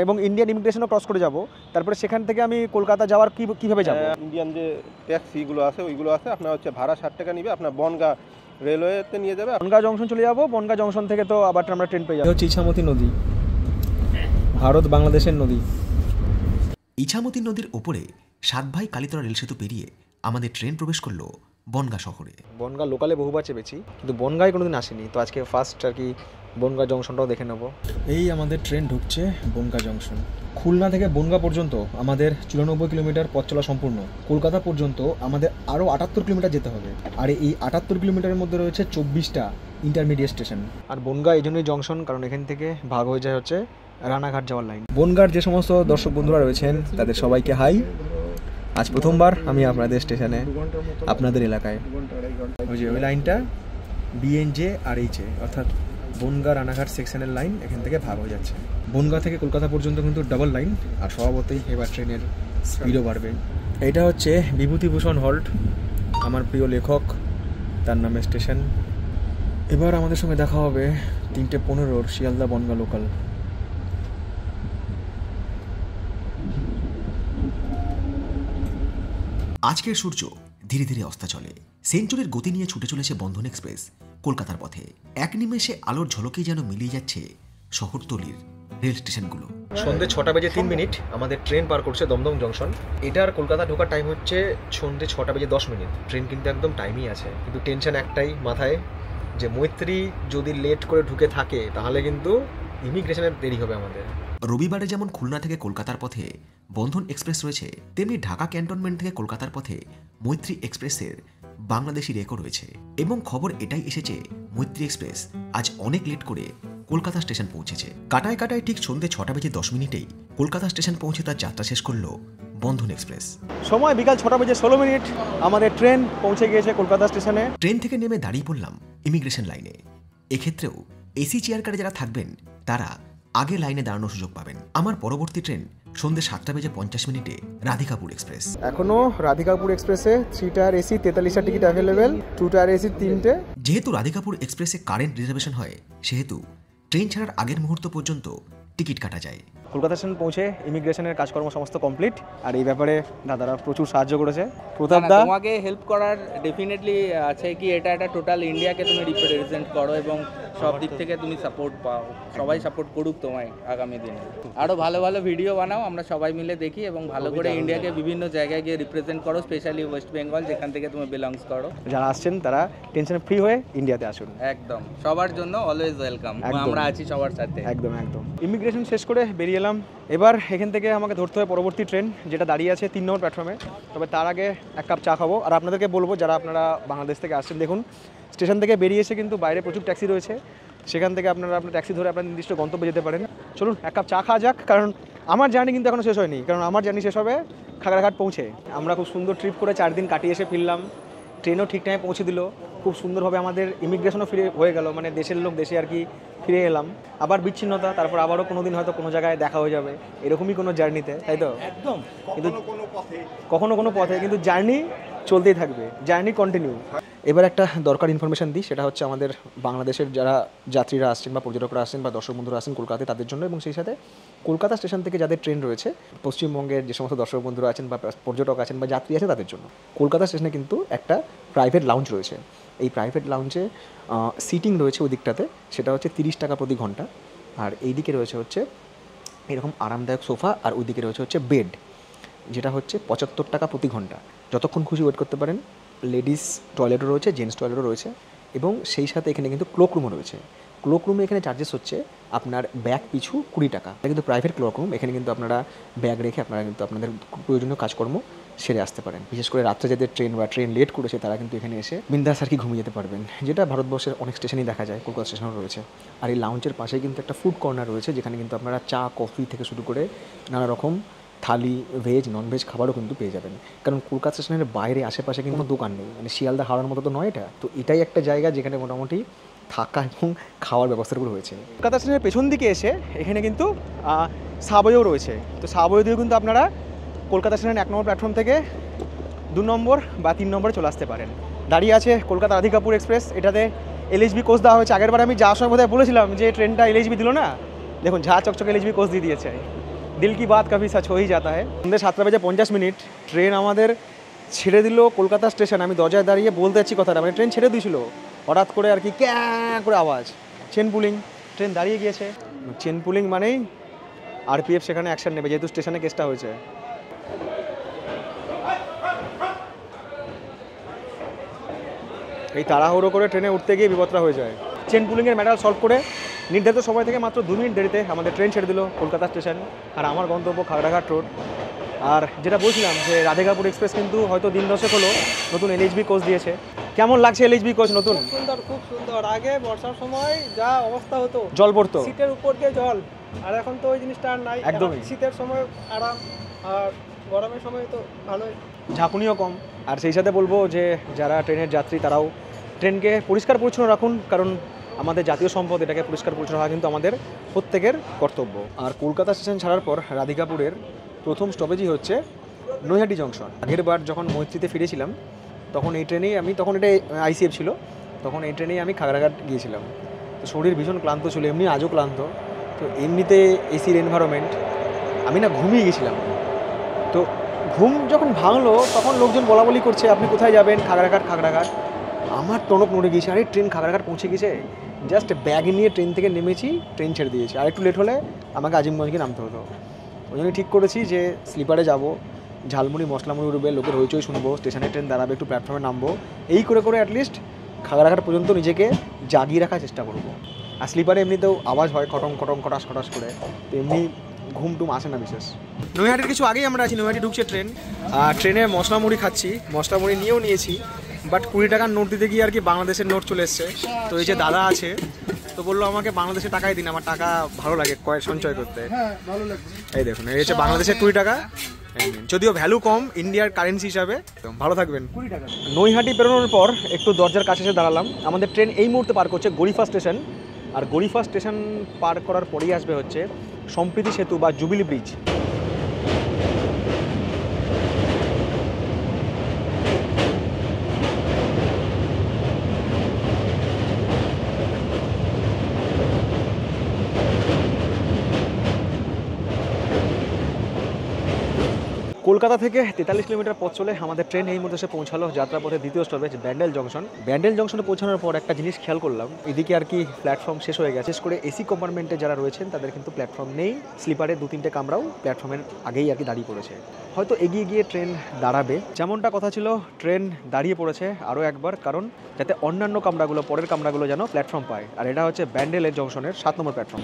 এবং ইন্ডিয়ান ইমিগ্রেশনও ক্রস করে যাব তারপরে সেখান থেকে আমি কলকাতা যাওয়ার কি কিভাবে যাব ইন্ডিয়ান যে ট্যাক্সিগুলো আছে ওইগুলো আছে আপনার হচ্ছে ভাড়া ষাট টাকা নিবে আপনার বনগা রেলওয়েতে নিয়ে যাবে বনগা জংশন চলে যাবো বনগা জংশন থেকে তো আবার আমরা ট্রেন পেয়ে যাবো চিছামতি ইছামতি নদী ভারত বাংলাদেশের নদী ইছামতি নদীর ওপরে সাত ভাই কালিতলা রেল সেতু পেরিয়ে আমাদের ট্রেন প্রবেশ করলো বনগা শহরে বনগা লোকালে বহুবার চেপেছি কিন্তু বনগায় কোনোদিন আসেনি তো আজকে ফার্স্ট আর কি বনগা জংশনটাও দেখে নেব এই আমাদের ট্রেন ঢুকছে বনগা জংশন খুলনা থেকে বনগা পর্যন্ত আমাদের চুরানব্বই কিলোমিটার পথ চলা সম্পূর্ণ কলকাতা পর্যন্ত আমাদের আরও আটাত্তর কিলোমিটার যেতে হবে আর এই আটাত্তর কিলোমিটারের মধ্যে রয়েছে চব্বিশটা ইন্টারমিডিয়েট স্টেশন আর বনগা এই জন্যই জংশন কারণ এখান থেকে ভাগ হয়ে যায় হচ্ছে রানাঘাট যাওয়ার লাইন বনগার যে সমস্ত দর্শক বন্ধুরা রয়েছেন তাদের সবাইকে হাই আজ প্রথমবার আমি আপনাদের স্টেশনে আপনাদের এলাকায় ওই যে ওই লাইনটা বিএনজে আর এইচে অর্থাৎ বনগা রানাঘাট সেকশনের লাইন এখান থেকে ভাগ হয়ে যাচ্ছে বনগা থেকে কলকাতা পর্যন্ত কিন্তু ডাবল লাইন আর স্বভাবতই এবার ট্রেনের স্পিডও বাড়বে এটা হচ্ছে বিভূতিভূষণ হল্ট আমার প্রিয় লেখক তার নামে স্টেশন এবার আমাদের সঙ্গে দেখা হবে তিনটে পনেরোর শিয়ালদা বনগা লোকাল আজকের সূর্য ধীরে ধীরে অস্তা চলে সেঞ্চুরির গতি নিয়ে ছুটে চলেছে বন্ধন এক্সপ্রেস কলকাতার পথে এক নিমেষে আলোর ঝলকেই যেন মিলিয়ে যাচ্ছে শহরতলির রেল স্টেশনগুলো সন্ধ্যে ছটা বেজে তিন মিনিট আমাদের ট্রেন পার করছে দমদম জংশন এটার কলকাতা ঢোকার টাইম হচ্ছে সন্ধ্যে ছটা বেজে দশ মিনিট ট্রেন কিন্তু একদম টাইমই আছে কিন্তু টেনশন একটাই মাথায় যে মৈত্রী যদি লেট করে ঢুকে থাকে তাহলে কিন্তু ইমিগ্রেশনের দেরি হবে আমাদের রবিবারে যেমন খুলনা থেকে কলকাতার পথে বন্ধন এক্সপ্রেস রয়েছে তেমনি ঢাকা ক্যান্টনমেন্ট থেকে কলকাতার পথে মৈত্রী এক্সপ্রেসের বাংলাদেশি রেকর্ড রয়েছে এবং খবর এটাই এসেছে মৈত্রী এক্সপ্রেস আজ অনেক লেট করে কলকাতা স্টেশন পৌঁছেছে কাটায় কাটায় ঠিক সন্ধ্যে ছটা বেজে দশ মিনিটেই কলকাতা স্টেশন পৌঁছে তার যাত্রা শেষ করলো বন্ধন এক্সপ্রেস সময় বিকাল ছটা বেজে ষোলো মিনিট আমাদের ট্রেন পৌঁছে গিয়েছে কলকাতা স্টেশনে ট্রেন থেকে নেমে দাঁড়িয়ে পড়লাম ইমিগ্রেশন লাইনে এক্ষেত্রেও এসি চেয়ার কারে যারা থাকবেন তারা আগে লাইনে দাঁড়ানোর সুযোগ পাবেন আমার পরবর্তী ট্রেন সন্ধ্যে সাতটা বেজে পঞ্চাশ মিনিটে রাধিকাপুর এক্সপ্রেস এখনো রাধিকাপুর এক্সপ্রেসে থ্রি টায়ার এসি তেতাল্লিশ ticket available two tier AC তিনটে যেহেতু রাধিকাপুর এক্সপ্রেসে কারেন্ট রিজার্ভেশন হয় সেহেতু ট্রেন ছাড়ার আগের মুহূর্ত পর্যন্ত টিকিট কাটা যায় কলকাতা স্টেশন পৌঁছে ইমিগ্রেশনের কাজকর্ম সমস্ত কমপ্লিট আর এই ব্যাপারে দাদারা প্রচুর সাহায্য করেছে প্রতাপ দা তোমাকে হেল্প করার ডেফিনেটলি আছে কি এটা একটা টোটাল ইন্ডিয়াকে তুমি রিপ্রেজেন্ট করো এবং সব দিক থেকে তুমি সাপোর্ট পাও সবাই সাপোর্ট করুক তোমায় আগামী দিনে আরও ভালো ভালো ভিডিও বানাও আমরা সবাই মিলে দেখি এবং ভালো করে ইন্ডিয়াকে বিভিন্ন জায়গায় গিয়ে রিপ্রেজেন্ট করো স্পেশালি ওয়েস্ট বেঙ্গল যেখান থেকে তুমি বিলংস করো যারা আসছেন তারা টেনশন ফ্রি হয়ে ইন্ডিয়াতে আসুন একদম সবার জন্য অলওয়েজ ওয়েলকাম আমরা আছি সবার সাথে একদম একদম ইমিগ্রেশন ইমিগ্রেশন শেষ করে বেরিয়ে এলাম এবার এখান থেকে আমাকে ধরতে হবে পরবর্তী ট্রেন যেটা দাঁড়িয়ে আছে তিন নম্বর প্ল্যাটফর্মে তবে তার আগে এক কাপ চা খাবো আর আপনাদেরকে বলবো যারা আপনারা বাংলাদেশ থেকে আসছেন দেখুন স্টেশন থেকে বেরিয়ে এসে কিন্তু বাইরে প্রচুর ট্যাক্সি রয়েছে সেখান থেকে আপনারা আপনার ট্যাক্সি ধরে আপনার নির্দিষ্ট গন্তব্যে যেতে পারেন চলুন এক কাপ চা খাওয়া যাক কারণ আমার জার্নি কিন্তু এখনও শেষ হয়নি কারণ আমার জার্নি শেষ হবে খাগড়াঘাট পৌঁছে আমরা খুব সুন্দর ট্রিপ করে চার দিন কাটিয়ে এসে ফিরলাম ট্রেনও ঠিক টাইমে পৌঁছে দিল খুব সুন্দরভাবে আমাদের ইমিগ্রেশনও ফিরে হয়ে গেল মানে দেশের লোক দেশে আর কি ফিরে এলাম আবার বিচ্ছিন্নতা তারপর আবারও কোনো দিন হয়তো কোনো জায়গায় দেখা হয়ে যাবে এরকমই কোনো জার্নিতে তাই তো একদম কিন্তু কখনো কোনো পথে কিন্তু জার্নি চলতেই থাকবে জার্নি কন্টিনিউ এবার একটা দরকার ইনফরমেশান দিই সেটা হচ্ছে আমাদের বাংলাদেশের যারা যাত্রীরা আসছেন বা পর্যটকরা আসছেন বা দর্শক বন্ধুরা আসছেন কলকাতায় তাদের জন্য এবং সেই সাথে কলকাতা স্টেশন থেকে যাদের ট্রেন রয়েছে পশ্চিমবঙ্গের যে সমস্ত দর্শক বন্ধুরা আছেন বা পর্যটক আছেন বা যাত্রী আছেন তাদের জন্য কলকাতা স্টেশনে কিন্তু একটা প্রাইভেট লাউঞ্জ রয়েছে এই প্রাইভেট লাউঞ্জে সিটিং রয়েছে ওই দিকটাতে সেটা হচ্ছে তিরিশ টাকা প্রতি ঘন্টা আর এই দিকে রয়েছে হচ্ছে এরকম আরামদায়ক সোফা আর ওই দিকে রয়েছে হচ্ছে বেড যেটা হচ্ছে পঁচাত্তর টাকা প্রতি ঘন্টা যতক্ষণ খুশি ওয়েট করতে পারেন লেডিস টয়লেটও রয়েছে জেন্টস টয়লেটও রয়েছে এবং সেই সাথে এখানে কিন্তু ক্লোকরুমও রয়েছে ক্লোকরুমে এখানে চার্জেস হচ্ছে আপনার ব্যাগ পিছু কুড়ি টাকা এটা কিন্তু প্রাইভেট ক্লোকরুম এখানে কিন্তু আপনারা ব্যাগ রেখে আপনারা কিন্তু আপনাদের প্রয়োজনীয় কাজকর্ম সেরে আসতে পারেন বিশেষ করে রাত্রে যাদের ট্রেন বা ট্রেন লেট করেছে তারা কিন্তু এখানে এসে বিন্দাস আর কি ঘুমিয়ে যেতে পারবেন যেটা ভারতবর্ষের অনেক স্টেশনেই দেখা যায় কলকাতা স্টেশনও রয়েছে আর এই লাউঞ্চের পাশে কিন্তু একটা ফুড কর্নার রয়েছে যেখানে কিন্তু আপনারা চা কফি থেকে শুরু করে নানা রকম থালি ভেজ ননভেজ খাবারও কিন্তু পেয়ে যাবেন কারণ কলকাতা স্টেশনের বাইরে আশেপাশে কিন্তু দোকান নেই মানে শিয়ালদা হাওড়ার মতো তো নয় এটা তো এটাই একটা জায়গা যেখানে মোটামুটি থাকা এবং খাওয়ার ব্যবস্থাগুলো রয়েছে কলকাতা স্টেশনের পেছন দিকে এসে এখানে কিন্তু সাবয়েও রয়েছে তো সাবয়ে দিয়েও কিন্তু আপনারা কলকাতা স্টেশনের এক নম্বর প্ল্যাটফর্ম থেকে দু নম্বর বা তিন নম্বরে চলে আসতে পারেন দাঁড়িয়ে আছে কলকাতা রাধিকাপুর এক্সপ্রেস এটাতে এলএসবি কোচ দেওয়া হয়েছে আগেরবার আমি যাওয়ার সময় বোধহয় বলেছিলাম যে ট্রেনটা এলএসবি দিল না দেখুন ঝা চকচকে এলএসবি কোচ দিয়ে দিয়েছে দিল কি বাত কাভি সাচ হয়েই যাতা হ্যাঁ সন্ধ্যে সাতটা বাজে পঞ্চাশ মিনিট ট্রেন আমাদের ছেড়ে দিল কলকাতা স্টেশন আমি দরজায় দাঁড়িয়ে বলতে যাচ্ছি কথাটা মানে ট্রেন ছেড়ে দিয়েছিল হঠাৎ করে আর কি ক্যা করে আওয়াজ চেন পুলিং ট্রেন দাঁড়িয়ে গিয়েছে চেন পুলিং মানেই আরপিএফ সেখানে অ্যাকশন নেবে যেহেতু স্টেশনে কেসটা হয়েছে এই তাড়াহুড়ো করে ট্রেনে উঠতে গিয়ে বিপদটা হয়ে যায় চেন পুলিংয়ের ম্যাটার সলভ করে নির্ধারিত সময় থেকে মাত্র দু মিনিট দেরিতে আমাদের ট্রেন ছেড়ে দিল কলকাতা স্টেশন আর আমার গন্তব্য খাগড়াঘাট রোড আর যেটা বলছিলাম যে রাধেকাপুর এক্সপ্রেস কিন্তু হয়তো দিন দশেক হলো নতুন এলএইচবি কোচ দিয়েছে কেমন লাগছে এলএইচবি কোচ নতুন সুন্দর খুব সুন্দর আগে বর্ষার সময় যা অবস্থা হতো জল পড়তো শীতের উপর দিয়ে জল আর এখন তো ওই জিনিসটা আর নাই একদমই শীতের সময় আরাম আর গরমের সময় তো ভালোই ঝাঁকুনিও কম আর সেই সাথে বলবো যে যারা ট্রেনের যাত্রী তারাও ট্রেনকে পরিষ্কার পরিচ্ছন্ন রাখুন কারণ আমাদের জাতীয় সম্পদ এটাকে পরিষ্কার পরিচ্ছন্ন রাখা কিন্তু আমাদের প্রত্যেকের কর্তব্য আর কলকাতা স্টেশন ছাড়ার পর রাধিকাপুরের প্রথম স্টপেজই হচ্ছে নৈহাটি জংশন আগের বার যখন মৈত্রীতে ফিরেছিলাম তখন এই ট্রেনেই আমি তখন এটা আইসিএফ ছিল তখন এই ট্রেনেই আমি খাগড়াঘাট গিয়েছিলাম তো শরীর ভীষণ ক্লান্ত ছিল এমনি আজও ক্লান্ত তো এমনিতে এসির এনভায়রনমেন্ট আমি না ঘুমিয়ে গেছিলাম তো ঘুম যখন ভাঙলো তখন লোকজন বলা বলি করছে আপনি কোথায় যাবেন খাগড়াঘাট খাগড়াঘাট আমার টনক নড়ে গিয়েছে আরে ট্রেন খাগড়াঘাট পৌঁছে গেছে জাস্ট ব্যাগ নিয়ে ট্রেন থেকে নেমেছি ট্রেন ছেড়ে দিয়েছি আর একটু লেট হলে আমাকে আজিমগঞ্জকে নামতে হতো ওই জন্য ঠিক করেছি যে স্লিপারে যাব ঝালমুড়ি মশলামুড়ি উঠবে লোকের হইচই শুনবো স্টেশনে ট্রেন দাঁড়াবে একটু প্ল্যাটফর্মে নামবো এই করে করে অ্যাটলিস্ট খাগড়াঘাট পর্যন্ত নিজেকে জাগিয়ে রাখার চেষ্টা করবো আর স্লিপারে এমনিতেও আওয়াজ হয় খটং খটং খটাস খটাস করে তো এমনি ঘুম টুম আসে না বিশেষ নৈহাটির কিছু আগেই আমরা আছি নৈহাটি ঢুকছে ট্রেন আর ট্রেনে মশলা মুড়ি খাচ্ছি মশলা মুড়ি নিয়েও নিয়েছি বাট কুড়ি টাকার নোট দিতে গিয়ে আর কি বাংলাদেশের নোট চলে এসছে তো এই যে দাদা আছে তো বললো আমাকে বাংলাদেশে টাকাই দিন আমার টাকা ভালো লাগে কয়েক সঞ্চয় করতে হ্যাঁ, এই দেখুন এই হচ্ছে বাংলাদেশের কুড়ি টাকা যদিও ভ্যালু কম ইন্ডিয়ার কারেন্সি হিসাবে ভালো থাকবেন নৈহাটি পেরোনোর পর একটু দরজার কাছে এসে দাঁড়ালাম আমাদের ট্রেন এই মুহূর্তে পার করছে গরিফা স্টেশন আর গরিফা স্টেশন পার করার পরেই আসবে হচ্ছে সম্প্রীতি সেতু বা জুবিলি ব্রিজ কলকাতা থেকে তেতাল্লিশ কিলোমিটার পথ চলে আমাদের ট্রেন এই মুহূর্তে এসে পৌঁছালো যাত্রাপথের দ্বিতীয় স্টপেজ ব্যান্ডেল জংশন ব্যান্ডেল জংশনে পৌঁছানোর পর একটা জিনিস খেয়াল করলাম এদিকে আর কি প্ল্যাটফর্ম শেষ হয়ে গেছে শেষ করে এসি কম্পার্টমেন্টে যারা রয়েছেন তাদের কিন্তু প্ল্যাটফর্ম নেই স্লিপারে দু তিনটে কামরাও প্ল্যাটফর্মের আগেই আর কি দাঁড়িয়ে পড়েছে হয়তো এগিয়ে গিয়ে ট্রেন দাঁড়াবে যেমনটা কথা ছিল ট্রেন দাঁড়িয়ে পড়েছে আরও একবার কারণ যাতে অন্যান্য কামরাগুলো পরের কামরাগুলো যেন প্ল্যাটফর্ম পায় আর এটা হচ্ছে ব্যান্ডেলের জংশনের সাত নম্বর প্ল্যাটফর্ম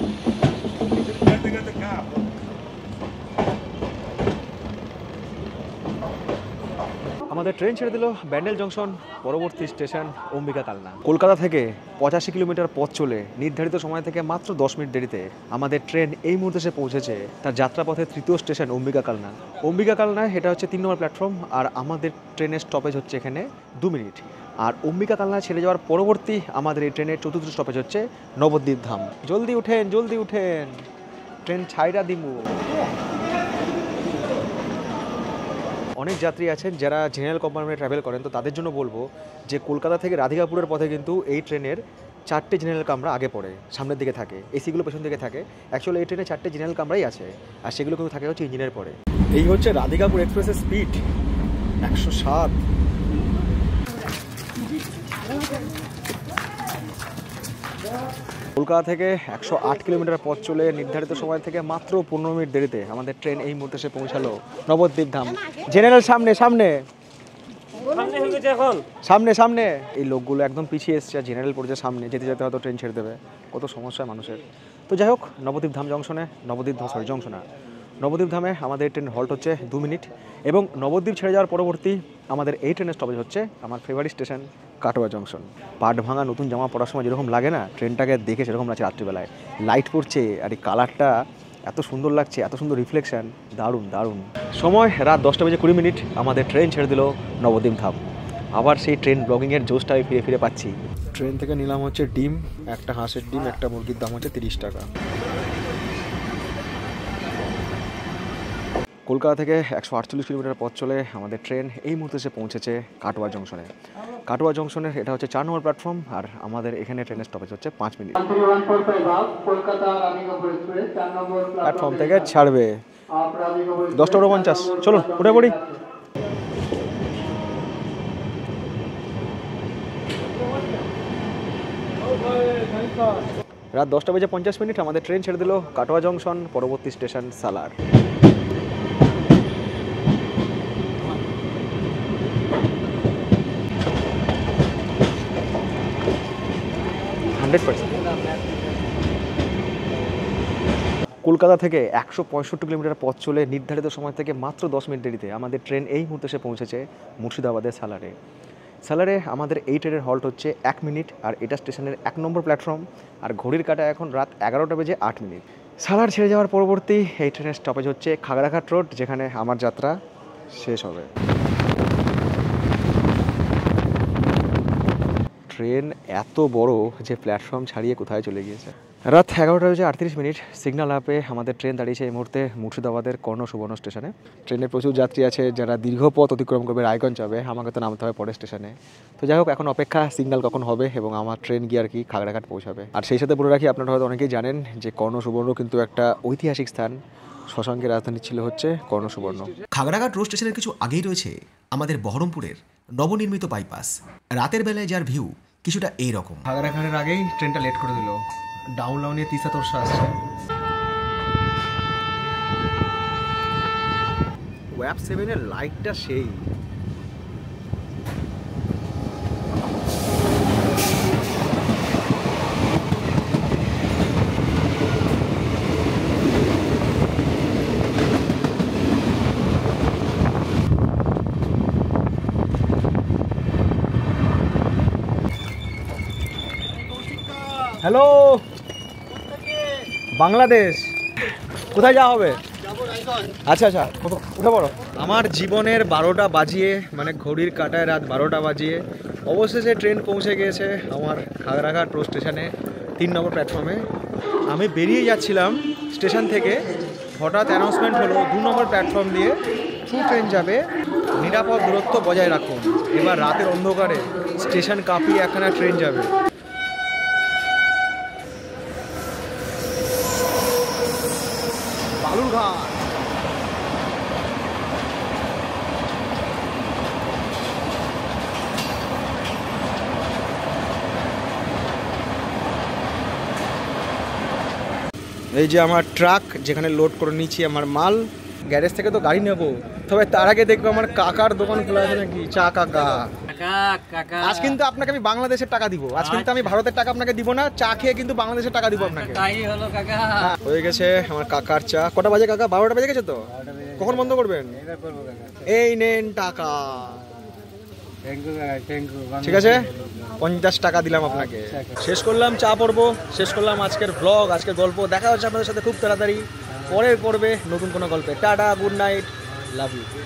আমাদের ট্রেন ছেড়ে দিল ব্যান্ডেল জংশন পরবর্তী স্টেশন অম্বিকা তালনা কলকাতা থেকে পঁচাশি কিলোমিটার পথ চলে নির্ধারিত সময় থেকে মাত্র দশ মিনিট দেরিতে আমাদের ট্রেন এই মুহূর্তে সে পৌঁছেছে তার যাত্রাপথের তৃতীয় স্টেশন অম্বিকা কালনা অম্বিকা কালনা এটা হচ্ছে তিন নম্বর প্ল্যাটফর্ম আর আমাদের ট্রেনের স্টপেজ হচ্ছে এখানে দু মিনিট আর অম্বিকা কালনা ছেড়ে যাওয়ার পরবর্তী আমাদের এই ট্রেনের চতুর্থ স্টপেজ হচ্ছে নবদ্বীপ ধাম জলদি উঠেন জলদি উঠেন ট্রেন ছাইরা দিমু অনেক যাত্রী আছেন যারা জেনারেল কম্পার্টমেন্টে ট্রাভেল করেন তো তাদের জন্য বলবো যে কলকাতা থেকে রাধিকাপুরের পথে কিন্তু এই ট্রেনের চারটে জেনারেল কামরা আগে পড়ে সামনের দিকে থাকে এসিগুলো পেছন দিকে থাকে অ্যাকচুয়ালি এই ট্রেনে চারটে জেনারেল কামরাই আছে আর সেগুলো কিন্তু থাকে হচ্ছে ইঞ্জিনের পরে এই হচ্ছে রাধিকাপুর এক্সপ্রেসের স্পিড একশো সাত কলকাতা থেকে একশো আট কিলোমিটার পথ চলে নির্ধারিত সময় থেকে মাত্র পনেরো মিনিট দেরিতে আমাদের ট্রেন এই মুহূর্তে এসে পৌঁছালো নবদ্বীপ ধাম জেনারেল সামনে সামনে সামনে সামনে এই লোকগুলো একদম পিছিয়ে এসছে আর জেনারেল পড়ছে সামনে যেতে যেতে হয়তো ট্রেন ছেড়ে দেবে কত সমস্যা মানুষের তো যাই হোক নবদ্বীপ ধাম জংশনে নবদ্বীপ ধাম সরি জংশনে নবদ্বীপ ধামে আমাদের ট্রেন হল্ট হচ্ছে দু মিনিট এবং নবদ্বীপ ছেড়ে যাওয়ার পরবর্তী আমাদের এই ট্রেনের স্টপেজ হচ্ছে আমার ফেভারিট স্টেশন কাটোয়া জংশন পাট ভাঙা নতুন জামা পড়ার সময় যেরকম লাগে না ট্রেনটাকে দেখে সেরকম লাগছে রাত্রিবেলায় লাইট পড়ছে আর এই কালারটা এত সুন্দর লাগছে এত সুন্দর রিফ্লেকশান দারুণ দারুণ সময় রাত দশটা বেজে কুড়ি মিনিট আমাদের ট্রেন ছেড়ে দিল নবদ্বীপ ধাম আবার সেই ট্রেন ব্লগিংয়ের জোশটা আমি ফিরে ফিরে পাচ্ছি ট্রেন থেকে নিলাম হচ্ছে ডিম একটা হাঁসের ডিম একটা মুরগির দাম হচ্ছে তিরিশ টাকা কলকাতা থেকে একশো আটচল্লিশ কিলোমিটার পথ চলে আমাদের ট্রেন এই মুহূর্তে এসে পৌঁছেছে কাটোয়া জংশনে কাটোয়া জংশনের এটা হচ্ছে চার নম্বর প্ল্যাটফর্ম আর আমাদের এখানে ট্রেনের স্টপেজ হচ্ছে পাঁচ মিনিট প্ল্যাটফর্ম থেকে ছাড়বে দশটা পঞ্চাশ চলুন উঠে পড়ি রাত দশটা বেজে পঞ্চাশ মিনিট আমাদের ট্রেন ছেড়ে দিল কাটোয়া জংশন পরবর্তী station Salar hundred percent Kolkata থেকে একশো পঁয়ষট্টি কিলোমিটার পথ চলে নির্ধারিত সময় থেকে মাত্র দশ মিনিট দেরিতে আমাদের ট্রেন এই মুহূর্তে এসে পৌঁছেছে মুর্শিদাবাদের সালারে সালারে আমাদের এই ট্রেনের হল্ট হচ্ছে এক মিনিট আর এটা স্টেশনের এক নম্বর প্ল্যাটফর্ম আর ঘড়ির কাটা এখন রাত এগারোটা বেজে আট মিনিট সালার ছেড়ে যাওয়ার পরবর্তী এই ট্রেনের স্টপেজ হচ্ছে খাগড়াঘাট রোড যেখানে আমার যাত্রা শেষ হবে ট্রেন এত বড় যে প্ল্যাটফর্ম ছাড়িয়ে কোথায় চলে গিয়েছে রাত এগারোটা বেজে আটত্রিশ মিনিট সিগনাল আপে আমাদের ট্রেন দাঁড়িয়েছে এই মুহূর্তে মুর্শিদাবাদের কর্ণ সুবর্ণ স্টেশনে ট্রেনে প্রচুর যাত্রী আছে যারা দীর্ঘ পথ অতিক্রম করবে রায়গঞ্জ যাবে আমাকে তো নামতে হবে পরের স্টেশনে তো যাই হোক এখন অপেক্ষা সিগনাল কখন হবে এবং আমার ট্রেন গিয়ে আর কি খাগড়াঘাট পৌঁছাবে আর সেই সাথে বলে রাখি আপনারা হয়তো অনেকেই জানেন যে কর্ণ সুবর্ণ কিন্তু একটা ঐতিহাসিক স্থান শশাঙ্কের রাজধানী ছিল হচ্ছে কর্ণসুবর্ণ খাগড়াঘাট রোড স্টেশনের কিছু আগেই রয়েছে আমাদের বহরমপুরের নবনির্মিত বাইপাস রাতের বেলায় যার ভিউ কিছুটা এই রকম খাগড়াঘাটের আগেই ট্রেনটা লেট করে দিল ডাউন লাউনে তিসা তোর আসছে ওয়েব সেভেনের লাইটটা সেই হ্যালো বাংলাদেশ কোথায় যাওয়া হবে আচ্ছা আচ্ছা উঠে পড়ো আমার জীবনের বারোটা বাজিয়ে মানে ঘড়ির কাটায় রাত বারোটা বাজিয়ে অবশেষে ট্রেন পৌঁছে গিয়েছে আমার খাগড়াঘাট স্টেশনে তিন নম্বর প্ল্যাটফর্মে আমি বেরিয়ে যাচ্ছিলাম স্টেশন থেকে হঠাৎ অ্যানাউন্সমেন্ট হলো দু নম্বর প্ল্যাটফর্ম দিয়ে টু ট্রেন যাবে নিরাপদ দূরত্ব বজায় রাখুন এবার রাতের অন্ধকারে স্টেশন কাঁপিয়ে একখানা ট্রেন যাবে এই যে আমার ট্রাক যেখানে লোড করে নিচ্ছি আমার মাল গ্যারেজ থেকে তো গাড়ি নেবো তবে তার আগে দেখবো আমার কাকার দোকান খোলা আছে নাকি চা কাকা আজ কিন্তু আপনাকে আমি বাংলাদেশের টাকা দিব আজ কিন্তু আমি ভারতের টাকা আপনাকে দিব না চা খেয়ে কিন্তু বাংলাদেশের টাকা দিব আপনাকে হয়ে গেছে আমার কাকার চা কটা বাজে কাকা বারোটা বেজে গেছে তো কখন বন্ধ করবেন এই নেন টাকা ঠিক আছে পঞ্চাশ টাকা দিলাম আপনাকে শেষ করলাম চা পর্ব শেষ করলাম আজকের ব্লগ আজকের গল্প দেখা হচ্ছে আপনাদের সাথে খুব তাড়াতাড়ি পরের পর্বে নতুন কোনো গল্পে tata good night love you